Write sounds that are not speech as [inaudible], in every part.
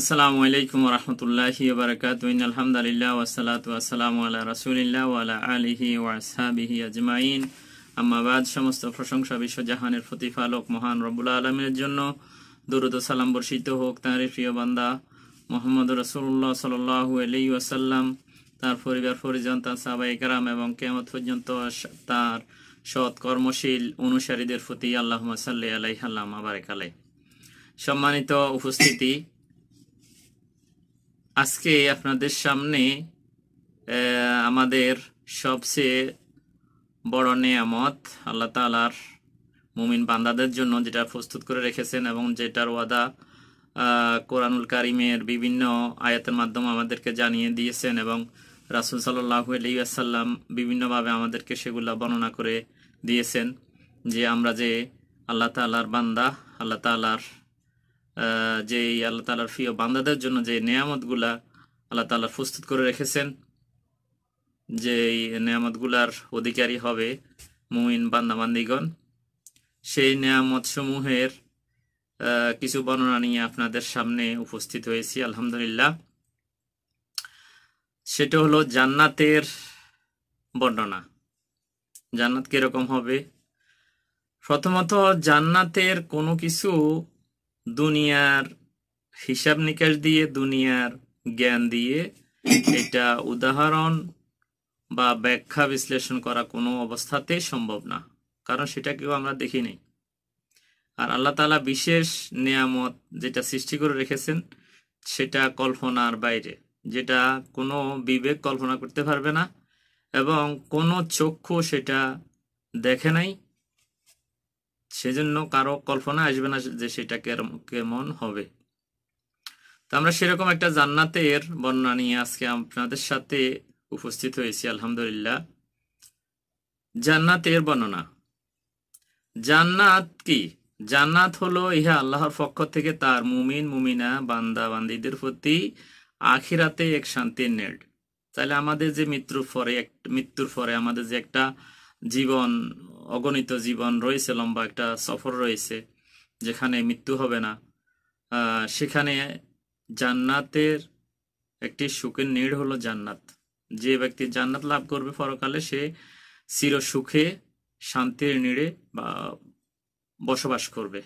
আসসালামু আলাইকুম রহমতুল্লাহি বারকাত আলহামদুলিল্লাহ ওসালাত আসসালাম আল্লাহ রাসুলিল্লাহ আলা আলিহি ওয়াসাবিহি আজমাইন আম্মাবাদ সমস্ত প্রশংসা বিশ্ব বিশ্বজাহানের প্রতিফালক মহান রবুল্লা আলমের জন্য দ্রুত সালাম বর্ষিত হোক তাঁর প্রিয় বান্দা মোহাম্মদ রসুল্লাহ সাল্লাহ আলি ওয়াসাল্লাম তার পরিবার পরিজন তার সাবাই কারাম এবং কেমত পর্যন্ত তার সৎ কর্মশীল অনুসারীদের প্রতি আল্লাহ সাল্লি আলাই আল্লাহ আবারেক আলাই সম্মানিত উপস্থিতি আজকে আপনাদের সামনে আমাদের সবচেয়ে বড় নেয়ামত আল্লাহ তালার মুমিন বান্দাদের জন্য যেটা প্রস্তুত করে রেখেছেন এবং যেটার ওয়াদা কোরআনুল কারিমের বিভিন্ন আয়াতের মাধ্যমে আমাদেরকে জানিয়ে দিয়েছেন এবং রাসুল সাল্লাহু আলিয়াসাল্লাম বিভিন্নভাবে আমাদেরকে সেগুলো বর্ণনা করে দিয়েছেন যে আমরা যে আল্লাহ তালার বান্দা আল্লাহ তালার যে আল্লাহ তালার প্রিয় বান্দাদের জন্য যে নেয়ামতগুলা আল্লাহ তালা প্রস্তুত করে রেখেছেন যে নেয়ামতগুলার অধিকারী হবে মুমিন বান্দাবান্দিগণ সেই নেয়ামত সমূহের কিছু বর্ণনা নিয়ে আপনাদের সামনে উপস্থিত হয়েছি আলহামদুলিল্লাহ সেটা হলো জান্নাতের বর্ণনা জান্নাত কিরকম হবে প্রথমত জান্নাতের কোনো কিছু দুনিয়ার হিসাব নিকাশ দিয়ে দুনিয়ার জ্ঞান দিয়ে এটা উদাহরণ বা ব্যাখ্যা বিশ্লেষণ করা কোনো অবস্থাতে সম্ভব না কারণ সেটাকেও আমরা দেখি নেই আর আল্লাহ তালা বিশেষ নিয়ামত যেটা সৃষ্টি করে রেখেছেন সেটা কল্পনার বাইরে যেটা কোনো বিবেক কল্পনা করতে পারবে না এবং কোনো চক্ষু সেটা দেখে নাই সেজন্য কারো কল্পনা আসবে না যে সেটা কেমন হবে তো আমরা সেরকম একটা জান্নাতের বর্ণনা নিয়ে আজকে আপনাদের সাথে উপস্থিত হয়েছি আলহামদুলিল্লাহ জান্নাতের বর্ণনা জান্নাত কি জান্নাত হলো ইহা আল্লাহর পক্ষ থেকে তার মুমিন মুমিনা বান্দা বান্দিদের প্রতি আখিরাতে এক শান্তির নেট তাহলে আমাদের যে মৃত্যুর পরে মৃত্যুর পরে আমাদের যে একটা জীবন অগণিত জীবন রয়েছে লম্বা একটা সফর রয়েছে যেখানে মৃত্যু হবে না সেখানে জান্নাতের একটি সুখের নেড় হলো জান্নাত যে ব্যক্তি জান্নাত লাভ করবে পরকালে সে চির সুখে শান্তির নিড়ে বা বসবাস করবে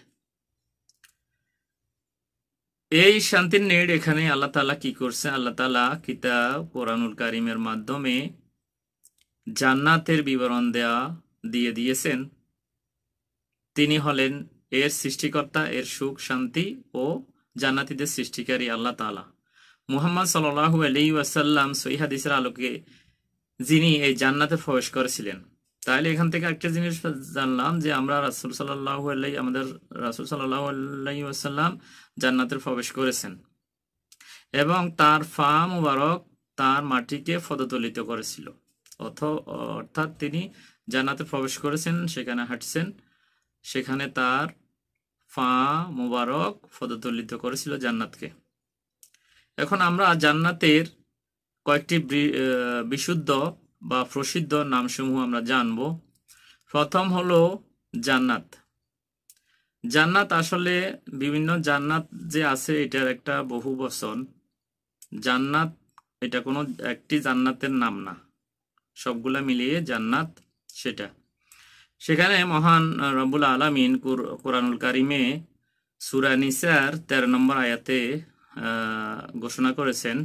এই শান্তির নেড় এখানে আল্লাহ তালা কি করছে আল্লাহ তালা কিতাব কোরআনুল কারিমের মাধ্যমে জান্নাতের বিবরণ দেয়া দিয়ে দিয়েছেন তিনি হলেন এর সৃষ্টিকর্তা এর সুখ শান্তি ও জান্নাতিদের সৃষ্টিকারী আল্লাহ তালা মুহাম্মদ সাল্লাহু আলি ওয়াসাল্লাম সৈহাদিসের আলোকে যিনি এই জান্নাতে প্রবেশ করেছিলেন তাহলে এখান থেকে একটা জিনিস জানলাম যে আমরা রাসুল সাল্লাহ আল্লাহ আমাদের রাসুল সাল্লাহ আল্লাহ ওয়াসাল্লাম জান্নাতের প্রবেশ করেছেন এবং তার ফা মুবারক তার মাটিকে ফদতলিত করেছিল অর্থাৎ তিনি জান্নাতে প্রবেশ করেছেন সেখানে হাঁটছেন সেখানে তার ফা মোবারক পদতলিত করেছিল জান্নাতকে এখন আমরা জান্নাতের কয়েকটি বিশুদ্ধ বা প্রসিদ্ধ নামসমূহ আমরা জানব প্রথম হলো জান্নাত জান্নাত আসলে বিভিন্ন জান্নাত যে আছে এটার একটা বহু বচন জান্নাত এটা কোনো একটি জান্নাতের নাম না সবগুলা মিলিয়ে জান্নাত সেটা সেখানে মহান রব্বুল আলমিন কোরআনুল কারিমে সুরা নিসার তেরো নম্বর আয়াতে ঘোষণা করেছেন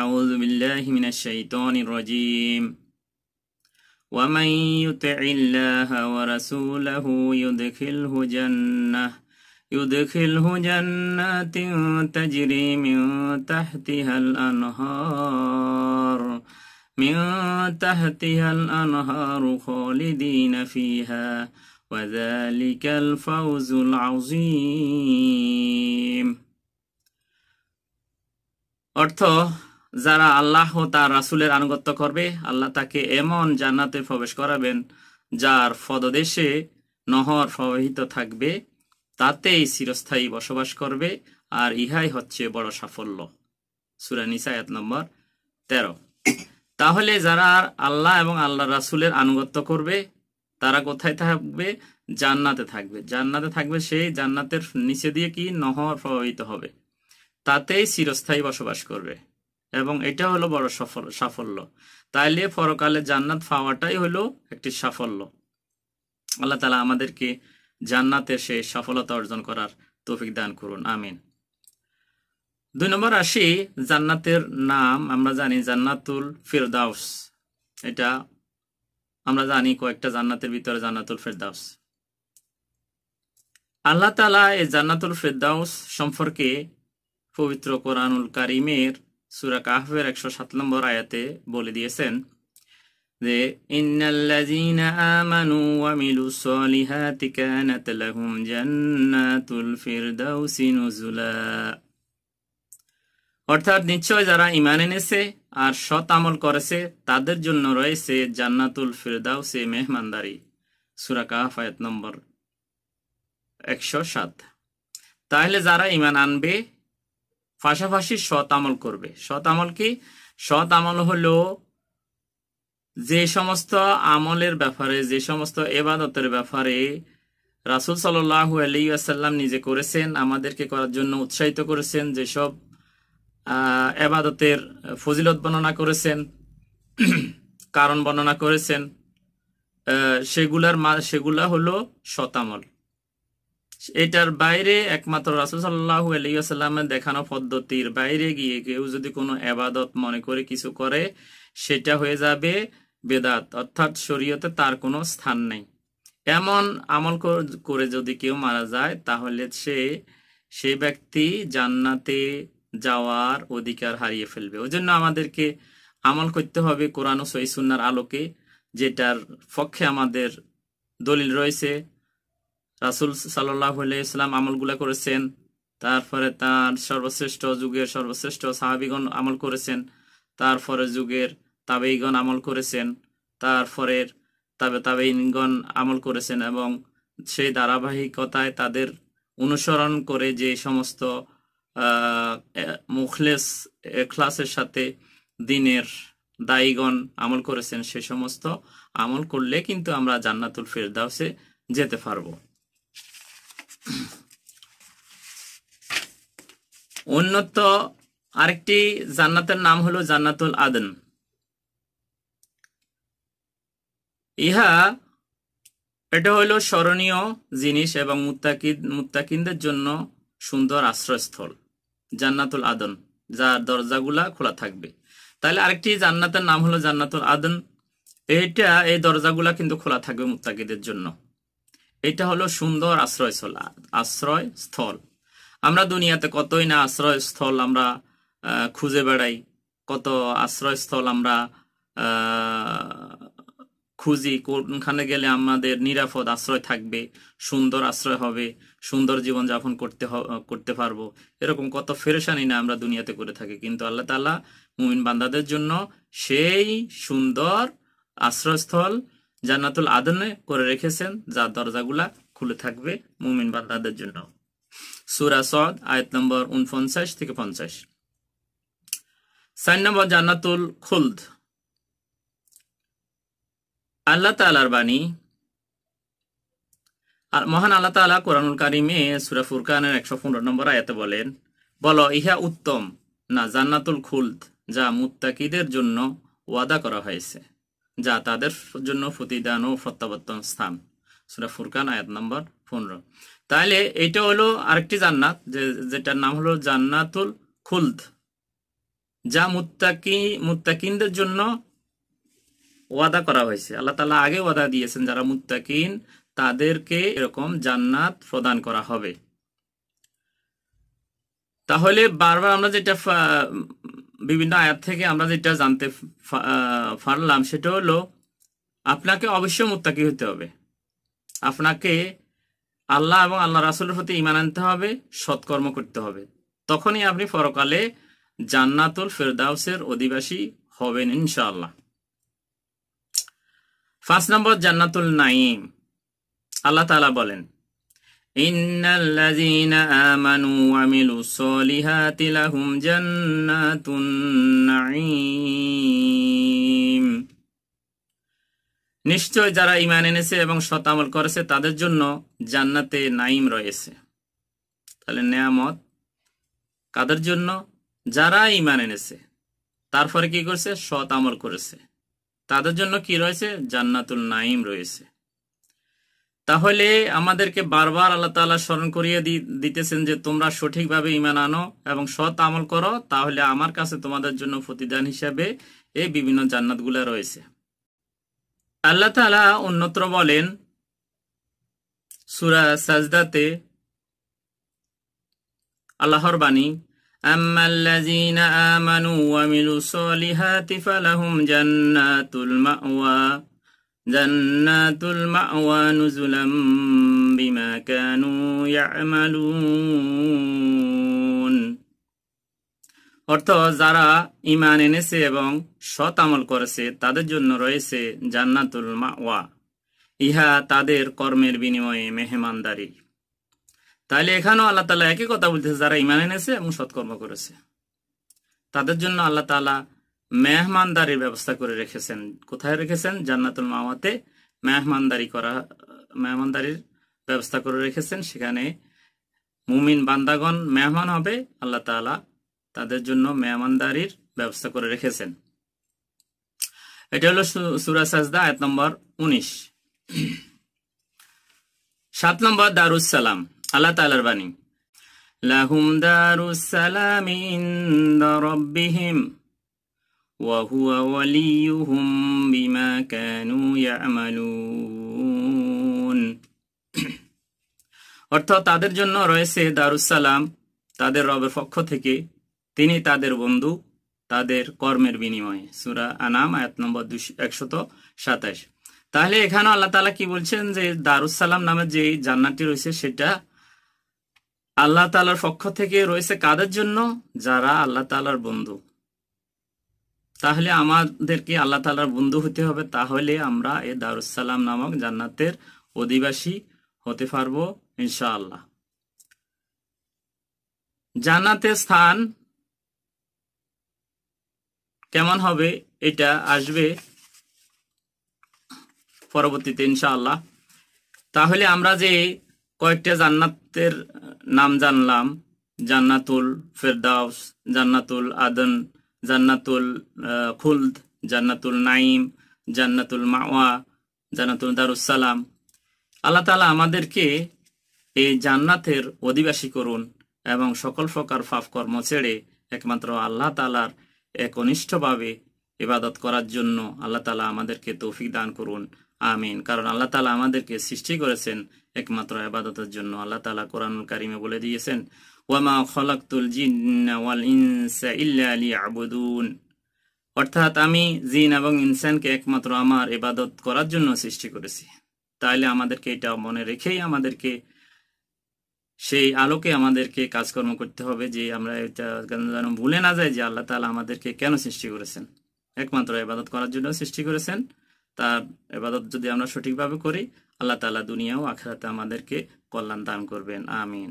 أعوذ بالله من الشيطان الرجيم ومن يطع الله ورسوله يدخله جنة يدخله جنات تجري من تحتها الأنهار من تحتها الأنهار خالدين فيها وذلك الفوز العظيم অর্থ যারা আল্লাহ তার রাসুলের আনুগত্য করবে আল্লাহ তাকে এমন জান্নাতে প্রবেশ করাবেন যার ফদদেশে নহর প্রবাহিত থাকবে তাতেই চিরস্থায়ী বসবাস করবে আর ইহাই হচ্ছে বড় সাফল্য সুরানিসায়াত নম্বর তেরো তাহলে যারা আল্লাহ এবং আল্লাহ রাসুলের আনুগত্য করবে তারা কোথায় থাকবে জান্নাতে থাকবে জান্নাতে থাকবে সেই জান্নাতের নিচে দিয়ে কি নহর প্রভাবিত হবে তাতেই চিরস্থায়ী বসবাস করবে এবং এটা হলো বড় সফল সাফল্য তাইলে পরকালে জান্নাত পাওয়াটাই হলো একটি সাফল্য আল্লাহ তালা আমাদেরকে জান্নাতে সে সফলতা অর্জন করার তৌফিক দান করুন আমিন দুই নম্বর আসি জান্নাতের নাম আমরা জানি জান্নাতুল ফিরদাউস এটা আমরা জানি কয়েকটা জান্নাতের ভিতরে জান্নাতুল ফেরদাউস আল্লাহ তালা এই জান্নাতুল ফেরদাউস সম্পর্কে পবিত্র কোরআনুল কারিমের সুরা কাহের একশো সাত নম্বর আয়াতে বলে দিয়েছেন যে ইন্নাল্লাযীনা আমানু ওয়া মিলু সলিহাতি কানাত লাহুম জান্নাতুল ফিরদাউসি নুজুলা অর্থাৎ নিশ্চয় যারা ইমান এনেছে আর সৎ আমল করেছে তাদের জন্য রয়েছে জান্নাতুল সে মেহমানদারি সুরাকা নম্বর একশো সাত তাহলে যারা ইমান আনবে পাশাপাশি সৎ আমল করবে সৎ আমল কি সৎ আমল হল যে সমস্ত আমলের ব্যাপারে যে সমস্ত এবাদতের ব্যাপারে রাসুল সাল্লাহ আলী আসাল্লাম নিজে করেছেন আমাদেরকে করার জন্য উৎসাহিত করেছেন যেসব এবাদতের ফজিলত বর্ণনা করেছেন কারণ বর্ণনা করেছেন সেগুলার সেগুলা হলো শতামল এটার বাইরে একমাত্র রাসুসাল্লাহ আলিয়াসাল্লামের দেখানো পদ্ধতির বাইরে গিয়ে কেউ যদি কোনো আবাদত মনে করে কিছু করে সেটা হয়ে যাবে বেদাত অর্থাৎ শরীয়তে তার কোনো স্থান নেই এমন আমল করে যদি কেউ মারা যায় তাহলে সে সে ব্যক্তি জান্নাতে যাওয়ার অধিকার হারিয়ে ফেলবে ওই জন্য আমাদেরকে আমল করতে হবে কোরআন ও সহিসুন্নার আলোকে যেটার পক্ষে আমাদের দলিল রয়েছে রাসুল সাল্লাহ ইসলাম আমলগুলা করেছেন তারপরে তার সর্বশ্রেষ্ঠ যুগের সর্বশ্রেষ্ঠ সাহাবিগণ আমল করেছেন তারপরে যুগের তাবেইগণ আমল করেছেন তারপরের তাবে তাবেইগণ আমল করেছেন এবং সেই ধারাবাহিকতায় তাদের অনুসরণ করে যে সমস্ত মুখলেস ক্লাসের সাথে দিনের দায়ীগণ আমল করেছেন সে সমস্ত আমল করলে কিন্তু আমরা জান্নাতুল ফেরদাউসে যেতে পারবো উন্নত আরেকটি জান্নাতের নাম হলো জান্নাতুল আদন ইহা এটা হলো স্মরণীয় জিনিস এবং মুত্তাকিদ মুত্তাকিনদের জন্য সুন্দর আশ্রয়স্থল জান্নাতুল আদন যার দরজাগুলা খোলা থাকবে তাহলে আরেকটি জান্নাতের নাম হলো জান্নাতুল আদন এইটা এই দরজাগুলা কিন্তু খোলা থাকবে মুক্তাকিদের জন্য এটা হলো সুন্দর আশ্রয়স্থল আশ্রয় স্থল আমরা দুনিয়াতে কতই না আশ্রয়স্থল আমরা খুঁজে বেড়াই কত আশ্রয়স্থল আমরা খুঁজি কোনখানে গেলে আমাদের নিরাপদ আশ্রয় থাকবে সুন্দর আশ্রয় হবে সুন্দর জীবন যাপন করতে করতে পারবো এরকম কত ফেরেশানি না আমরা দুনিয়াতে করে থাকি কিন্তু আল্লাহ তালা মুমিন বান্দাদের জন্য সেই সুন্দর আশ্রয়স্থল জান্নাতুল আদনে করে রেখেছেন যার দরজাগুলা খুলে থাকবে মুমিন বান্দাদের জন্য সুরা সদ নম্বর উনপঞ্চাশ থেকে পঞ্চাশ সাইন নম্বর জান্নাতুল খুলদ আল্লাহ তালার বাণী মহান আল্লাহ তালা কোরআনুল কারিমে সুরা ফুরকানের একশো পনেরো নম্বর আয়াতে বলেন বলো ইহা উত্তম না জান্নাতুল খুলদ যা মুত্তাকিদের জন্য ওয়াদা করা হয়েছে যা তাদের জন্য প্রতিদান ও প্রত্যাবর্তন স্থান সুরা ফুরকান আয়াত নম্বর পনেরো তাহলে এটা হলো আরেকটি জান্নাত যে যেটার নাম হলো জান্নাতুল খুলদ যা মুত্তাকি মুত্তাকিনদের জন্য ওয়াদা করা হয়েছে আল্লাহ তালা আগে ওয়াদা দিয়েছেন যারা মুত্তাকিন তাদেরকে এরকম জান্নাত প্রদান করা হবে তাহলে বারবার আমরা যেটা বিভিন্ন আয়াত থেকে আমরা যেটা জানতে পারলাম সেটা হলো আপনাকে অবশ্যই মোত্তাকি হতে হবে আপনাকে আল্লাহ এবং আল্লাহ রাসুলের প্রতি ইমান আনতে হবে সৎকর্ম করতে হবে তখনই আপনি পরকালে জান্নাতুল ফেরদাউসের অধিবাসী হবেন ইনশাআল্লাহ পাঁচ নম্বর জান্নাতুল নাইম আল্লাহ তালা বলেন জান্নাতুন নিশ্চয় যারা ইমান এনেছে এবং সতামল করেছে তাদের জন্য জান্নাতে নাইম রয়েছে তাহলে নেয়ামত কাদের জন্য যারা ইমান এনেছে তারপরে কি করছে সতামল করেছে তাদের জন্য কি রয়েছে জান্নাতুল নাইম রয়েছে তাহলে আমাদেরকে বারবার আল্লাহ তালা স্মরণ করিয়ে দিতেছেন যে তোমরা সঠিকভাবে ইমান আনো এবং সৎ আমল করো তাহলে আমার কাছে তোমাদের জন্য প্রতিদান হিসাবে এই বিভিন্ন জান্নাতগুলা রয়েছে আল্লাহ তালা অন্যত্র বলেন সুরা সাজদাতে আল্লাহর বাণী أما الذين آمنوا وعملوا الصالحات فلهم جنات المأوى জান্নাতুল মাওয়া নুজুলাম বিমা কানু ইয়ামালুন অর্থ যারা ইমান এনেছে এবং সৎ আমল করেছে তাদের জন্য রয়েছে জান্নাতুল মাওয়া ইহা তাদের কর্মের বিনিময়ে মেহমানদারি তাহলে এখানেও আল্লাহ তালা একই কথা বলতেছে যারা ইমান এনেছে এবং সৎকর্ম করেছে তাদের জন্য আল্লাহ তালা মেহমানদারির ব্যবস্থা করে রেখেছেন কোথায় রেখেছেন জান্নাতুল মামাতে মেহমানদারি করা মেহমানদারির ব্যবস্থা করে রেখেছেন সেখানে মুমিন বান্দাগণ মেহমান হবে আল্লাহ তালা তাদের জন্য মেহমানদারির ব্যবস্থা করে রেখেছেন এটা হলো সুরা সাজদা এক নম্বর উনিশ সাত নম্বর দারুসালাম আল্লাহ তালার বাণী লাহুম দারুসালাম ইন্দা রব্বিহিম وهو وليهم بما كانوا يعملون [coughs] অর্থাৎ তাদের জন্য রয়েছে দারুসালাম তাদের রবের পক্ষ থেকে তিনি তাদের বন্ধু তাদের কর্মের বিনিময়ে সুরা আনাম আয়াত নম্বর একশত সাতাশ তাহলে এখানে আল্লাহ তালা কি বলছেন যে দারুসালাম নামে যে জান্নাতটি রয়েছে সেটা আল্লাহ তালার পক্ষ থেকে রয়েছে কাদের জন্য যারা আল্লাহ তালার বন্ধু তাহলে আমাদেরকে আল্লাহ তালার বন্ধু হতে হবে তাহলে আমরা এ দারুসালাম নামক জান্নাতের অধিবাসী হতে পারবো ইনশাআল্লাহ জান্নাতের স্থান কেমন হবে এটা আসবে পরবর্তীতে ইনশাআল্লাহ তাহলে আমরা যে কয়েকটা জান্নাতের নাম জানলাম জান্নাতুল ফেরদাউস জান্নাতুল আদন জান্নাতুল খুলদ জান্নাতুল নাইম জান্নাতুল মাওয়া জান্নাতুল দারুসালাম আল্লাহ তালা আমাদেরকে এই জান্নাতের অধিবাসী করুন এবং সকল প্রকার ফাফ কর্ম ছেড়ে একমাত্র আল্লাহ তালার একনিষ্ঠভাবে ইবাদত করার জন্য আল্লাহ তালা আমাদেরকে তৌফিক দান করুন আমিন কারণ আল্লাহ তালা আমাদেরকে সৃষ্টি করেছেন একমাত্র ইবাদতের জন্য আল্লাহ তালা কোরআনুল কারিমে বলে দিয়েছেন ওয়ামা খলাকতুল জিন্নাওয়াল ইনসা ইল্লা লিয়াবুদুন অর্থাৎ আমি জিন এবং ইনসানকে একমাত্র আমার এবাদত করার জন্য সৃষ্টি করেছি তাহলে আমাদেরকে এটা মনে রেখেই আমাদেরকে সেই আলোকে আমাদেরকে কাজকর্ম করতে হবে যে আমরা এটা যেন ভুলে না যাই যে আল্লাহ তালা আমাদেরকে কেন সৃষ্টি করেছেন একমাত্র এবাদত করার জন্য সৃষ্টি করেছেন তার এবাদত যদি আমরা সঠিকভাবে করি আল্লাহ তালা দুনিয়াও ও আখেরাতে আমাদেরকে কল্যাণ দান করবেন আমিন